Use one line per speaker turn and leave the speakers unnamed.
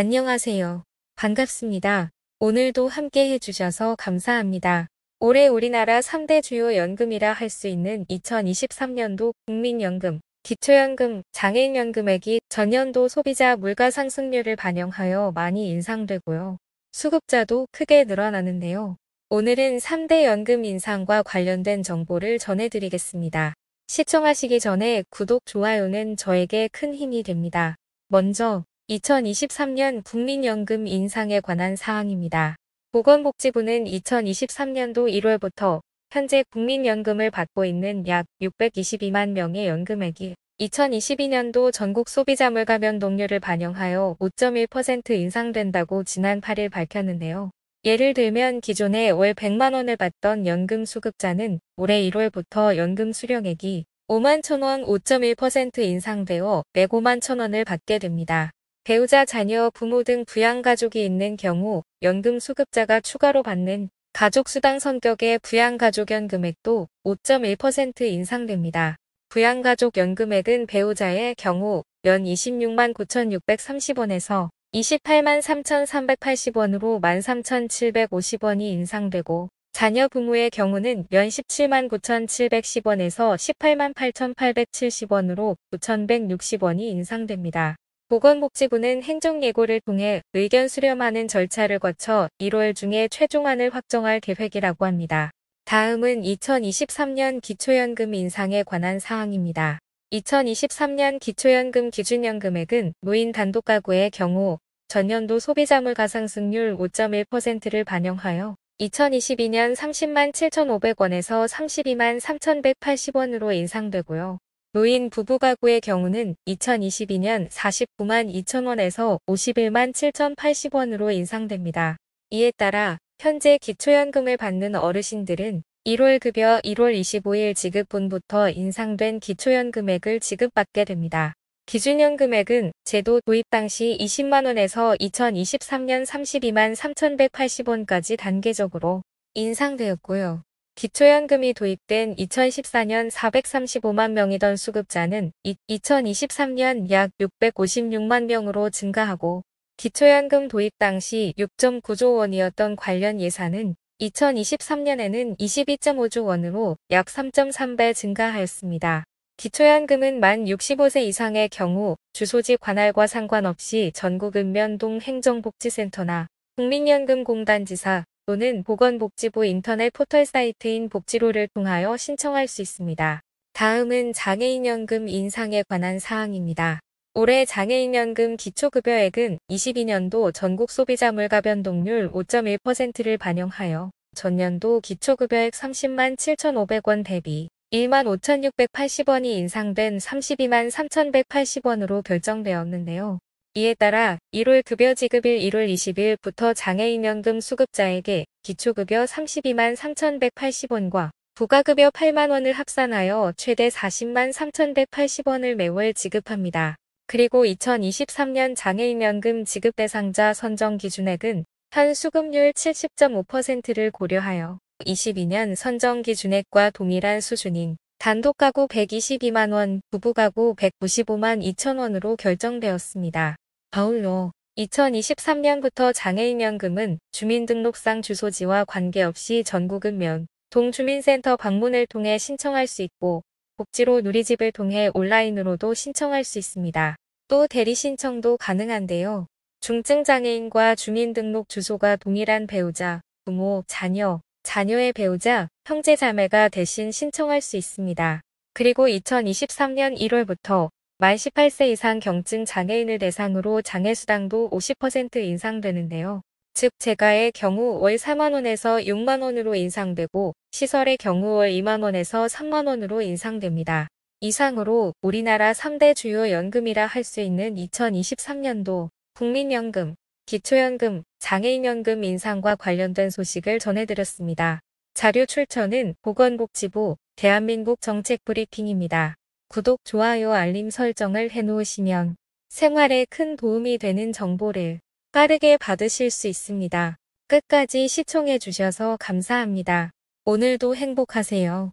안녕하세요. 반갑습니다. 오늘도 함께 해주셔서 감사합니다. 올해 우리나라 3대 주요 연금이라 할 수 있는 2023년도 국민연금, 기초연금, 장애인연금액이 전년도 소비자 물가 상승률을 반영하여 많이 인상되고요. 수급자도 크게 늘어나는데요. 오늘은 3대 연금 인상과 관련된 정보를 전해드리겠습니다. 시청하시기 전에 구독, 좋아요는 저에게 큰 힘이 됩니다. 먼저 2023년 국민연금 인상에 관한 사항입니다. 보건복지부는 2023년도 1월부터 현재 국민연금을 받고 있는 약 622만 명의 연금액이 2022년도 전국 소비자 물가변 동률을 반영하여 5.1% 인상된다고 지난 8일 밝혔는데요. 예를 들면 기존에 월 100만원을 받던 연금 수급자는 올해 1월부터 연금 수령액이 5만 1,000원 5.1% 인상되어 105만 1,000원을 받게 됩니다. 배우자, 자녀, 부모 등 부양가족이 있는 경우 연금 수급자가 추가로 받는 가족수당 성격의 부양가족연금액도 5.1% 인상됩니다. 부양가족연금액은 배우자의 경우 연 26만 9,630원에서 28만 3,380원으로 13,750원이 인상되고 자녀 부모의 경우는 연 17만 9,710원에서 18만 8,870원으로 9,160원이 인상됩니다. 보건복지부는 행정예고를 통해 의견 수렴하는 절차를 거쳐 1월 중에 최종안을 확정할 계획이라고 합니다. 다음은 2023년 기초연금 인상에 관한 사항입니다. 2023년 기초연금 기준연 금액은 무인 단독가구의 경우 전년도 소비자물가 상승률 5.1%를 반영하여 2022년 30만 7,500원에서 32만 3,180원으로 인상되고요. 노인 부부 가구의 경우는 2022년 49만 2천원에서 51만 7,080원으로 인상됩니다. 이에 따라 현재 기초연금을 받는 어르신들은 1월 급여 1월 25일 지급분부터 인상된 기초연금액을 지급받게 됩니다. 기준연금액은 제도 도입 당시 20만원에서 2023년 32만 3,180원까지 단계적으로 인상되었고요. 기초연금이 도입된 2014년 435만 명이던 수급자는 2023년 약 656만 명으로 증가하고 기초연금 도입 당시 6.9조 원이었던 관련 예산은 2023년에는 22.5조 원으로 약 3.3배 증가하였습니다. 기초연금은 만 65세 이상의 경우 주소지 관할과 상관없이 전국읍면동 행정복지센터나 국민연금공단지사, 또는 보건복지부 인터넷 포털 사이트인 복지로를 통하여 신청할 수 있습니다. 다음은 장애인연금 인상에 관한 사항입니다. 올해 장애인연금 기초급여액은 22년도 전국 소비자 물가 변동률 5.1%를 반영하여 전년도 기초급여액 30만 7,500원 대비 1만 5,680원이 인상된 32만 3,180원으로 결정되었는데요. 이에 따라 1월 급여 지급일 1월 20일부터 장애인연금 수급자에게 기초급여 32만 3,180원과 부가급여 8만원을 합산하여 최대 40만 3,180원을 매월 지급합니다. 그리고 2023년 장애인연금 지급 대상자 선정 기준액은 현 수급률 70.5%를 고려하여 22년 선정 기준액과 동일한 수준인 단독 가구 122만원, 부부 가구 195만 2천원으로 결정되었습니다. 아울러 2023년부터 장애인연금은 주민등록상 주소지와 관계없이 전국읍면 동주민센터 방문을 통해 신청할 수 있고 복지로 누리집을 통해 온라인으로도 신청할 수 있습니다. 또 대리신청도 가능한데요. 중증장애인과 주민등록 주소가 동일한 배우자, 부모, 자녀, 자녀의 배우자, 형제자매가 대신 신청할 수 있습니다. 그리고 2023년 1월부터 만 18세 이상 경증 장애인을 대상으로 장애수당도 50% 인상되는데요. 즉 재가의 경우 월 4만원에서 6만원으로 인상되고 시설의 경우 월 2만원에서 3만원으로 인상됩니다. 이상으로 우리나라 3대 주요 연금이라 할 수 있는 2023년도 국민연금, 기초연금, 장애인연금 인상과 관련된 소식을 전해드렸습니다. 자료 출처는 보건복지부 대한민국 정책브리핑입니다. 구독, 좋아요, 알림 설정을 해놓으시면 생활에 큰 도움이 되는 정보를 빠르게 받으실 수 있습니다. 끝까지 시청해주셔서 감사합니다. 오늘도 행복하세요.